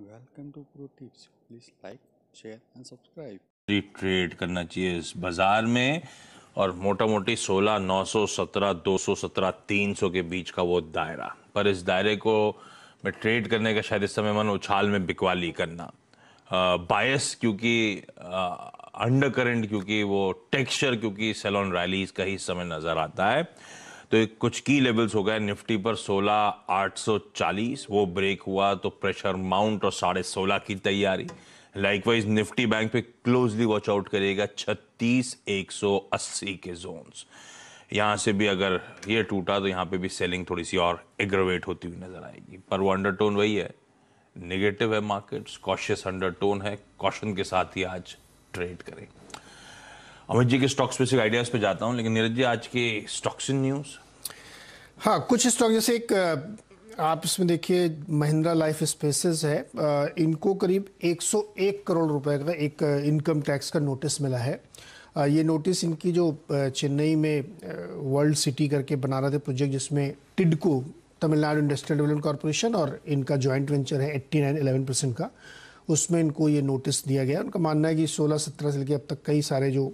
welcome to pro tips please like share and subscribe trade करना चाहिए इस बाजार में और मोटा मोटी 16 917 217 200 17 300 के बीच का वो दायरा पर इस दायरे को मैं ट्रेड करने का शायद इस समय मन उछाल में बिकवाली करना बायस क्योंकि अंडर करंट क्योंकि वो टेक्सचर क्योंकि सेलॉन रैलीज का ही समय नज़र आता है तो कुछ की लेवल्स हो गए निफ्टी पर 16,840 वो ब्रेक हुआ तो प्रेशर माउंट और साढ़े सोलह की तैयारी लाइकवाइज निफ्टी बैंक पे क्लोजली वॉच आउट करेगा 36,180 के जोन्स यहाँ से भी अगर ये टूटा तो यहाँ पे भी सेलिंग थोड़ी सी और एग्रवेट होती हुई नजर आएगी पर वो अंडरटोन वही है नेगेटिव है मार्केट्स कॉशियस अंडरटोन है कॉशन के साथ ही आज ट्रेड करें अमित जी के स्टॉक स्पेसिफिक आइडियाज पे जाता हूँ लेकिन नीरज जी आज के स्टॉक्स इन न्यूज हाँ कुछ स्टॉक जैसे एक आप इसमें देखिए महिंद्रा लाइफ स्पेसेस है इनको करीब 101 करोड़ रुपए का एक इनकम टैक्स का नोटिस मिला है ये नोटिस इनकी जो चेन्नई में वर्ल्ड सिटी करके बना रहे थे प्रोजेक्ट जिसमें TIDCO Tamil Nadu industrial development corporation और इनका जॉइंट वेंचर है एट्टी नाइन परसेंट का उसमें इनको ये नोटिस दिया गया उनका मानना है कि 16 सत्रह से लेकर अब तक कई सारे जो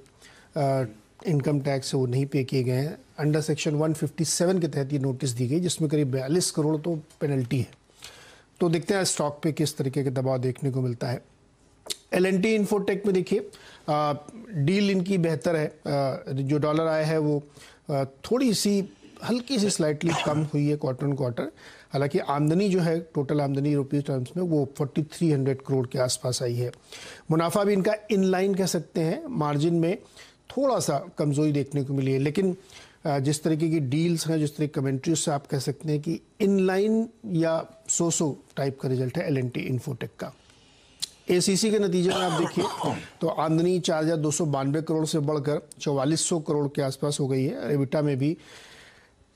इनकम टैक्स है वो नहीं पे किए गए हैं अंडर सेक्शन 157 के तहत ये नोटिस दी गई जिसमें करीब बयालीस करोड़ तो पेनल्टी है तो देखते हैं स्टॉक पे किस तरीके का दबाव देखने को मिलता है एल एन टी इन्फोटेक में देखिए डील इनकी बेहतर है आ, जो डॉलर आया है वो आ, थोड़ी सी हल्की सी स्लाइटली कम हुई है क्वार्टर ऑन क्वार्टर हालांकि आमदनी जो है टोटल आमदनी रुपीज़ टर्म्स में वो 4300 करोड़ के आसपास आई है मुनाफा भी इनका इनलाइन कह सकते हैं मार्जिन में थोड़ा सा कमज़ोरी देखने को मिली है लेकिन जिस तरीके की डील्स हैं जिस तरीके कमेंट्री कमेंट्रीज से आप कह सकते हैं कि इनलाइन या सो सो टाइप का रिजल्ट है एल एन टी इन्फोटेक का ए के नतीजे में आप देखिए तो आमदनी चार हज़ार दो सौ बानवे करोड़ से बढ़कर चौवालीस सौ करोड़ के आसपास हो गई है रेबिटा में भी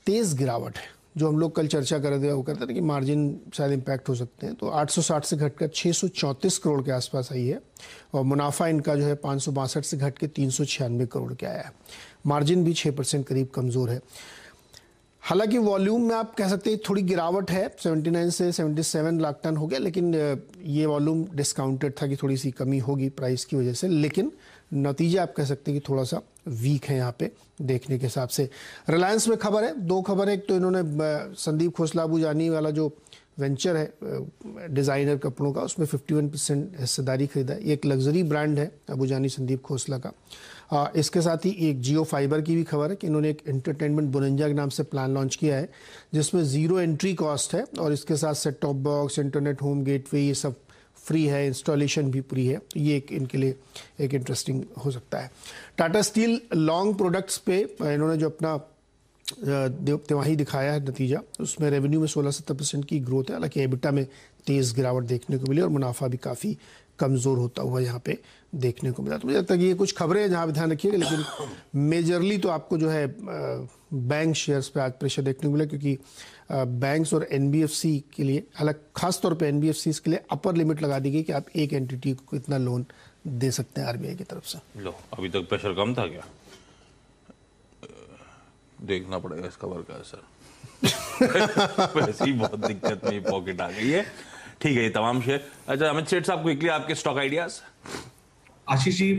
तेज़ गिरावट है जो हम लोग कल चर्चा कर रहे थे वो करते थे कि मार्जिन शायद इम्पैक्ट हो सकते हैं तो 860 से घटकर 634 करोड़ के आसपास आई है और मुनाफा इनका जो है पाँच से घट के तीन करोड़ के आया है मार्जिन भी 6 परसेंट करीब कमज़ोर है हालांकि वॉल्यूम में आप कह सकते हैं थोड़ी गिरावट है 79 से 77 लाख टन हो गया लेकिन ये वॉल्यूम डिस्काउंटेड था कि थोड़ी सी कमी होगी प्राइस की वजह से लेकिन नतीजे आप कह सकते हैं कि थोड़ा सा वीक है यहाँ पे देखने के हिसाब से रिलायंस में खबर है दो खबर है एक तो इन्होंने संदीप खोसला बुजानी वाला जो वेंचर है डिज़ाइनर कपड़ों का उसमें 51 परसेंट हिस्सेदारी खरीदा है ये एक लग्जरी ब्रांड है अबू जानी संदीप खोसला का आ, इसके साथ ही एक जियो फाइबर की भी खबर है कि इन्होंने एक एंटरटेनमेंट बुनंजा के नाम से प्लान लॉन्च किया है जिसमें ज़ीरो एंट्री कॉस्ट है और इसके साथ set top box internet home gate ये सब फ्री है इंस्टॉलेशन भी पूरी है ये एक इनके लिए एक इंटरेस्टिंग हो सकता है टाटा स्टील लॉन्ग प्रोडक्ट्स पे इन्होंने जो अपना तिमाही दिखाया है नतीजा उसमें रेवेन्यू में सोलह सत्तर परसेंट की ग्रोथ है हालांकि एबिटा में तेज़ गिरावट देखने को मिली और मुनाफा भी काफ़ी कमज़ोर होता हुआ यहाँ पे देखने को मिला तो मुझे लगता है कि ये कुछ खबरें हैं जहाँ पर ध्यान रखिएगा लेकिन मेजरली तो आपको जो है बैंक शेयर्स पे आज प्रेशर देखने को मिला क्योंकि बैंक्स और एन के लिए हालांकि खासतौर पर एन के लिए अपर लिमिट लगा दी गई कि आप एक एंटिटी को इतना लोन दे सकते हैं आर की तरफ से लो अभी तक प्रेशर कम था क्या देखना पड़ेगा इसका वर्क है सर वैसी बहुत दिक्कत में पॉकेट आ गई है ठीक है ये तमाम शेयर अच्छा अमित सेठ साहब क्विकली आपके स्टॉक आइडियाज आशीष जी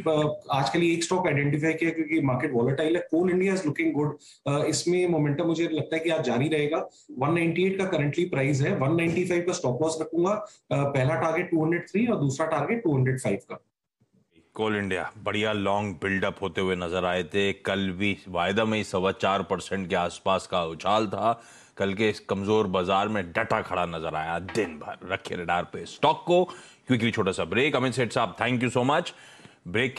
आज के लिए एक स्टॉक आइडेंटिफाई किया क्योंकि मार्केट वॉलेटाइल है Coal India is looking good इसमें मोमेंटम मुझे लगता है कि आज जारी रहेगा 198 का करंटली प्राइस है 195 का स्टॉप लॉस रखूंगा पहला टारगेट 203 और दूसरा टारगेट 205 का कोल इंडिया बढ़िया लॉन्ग बिल्डअप होते हुए नजर आए थे कल भी वायदा में ही सवा चार परसेंट के आसपास का उछाल था कल के इस कमजोर बाजार में डटा खड़ा नजर आया दिन भर रखे रडार पे स्टॉक को क्योंकि छोटा सा ब्रेक अमित सेठ साहब thank you so much break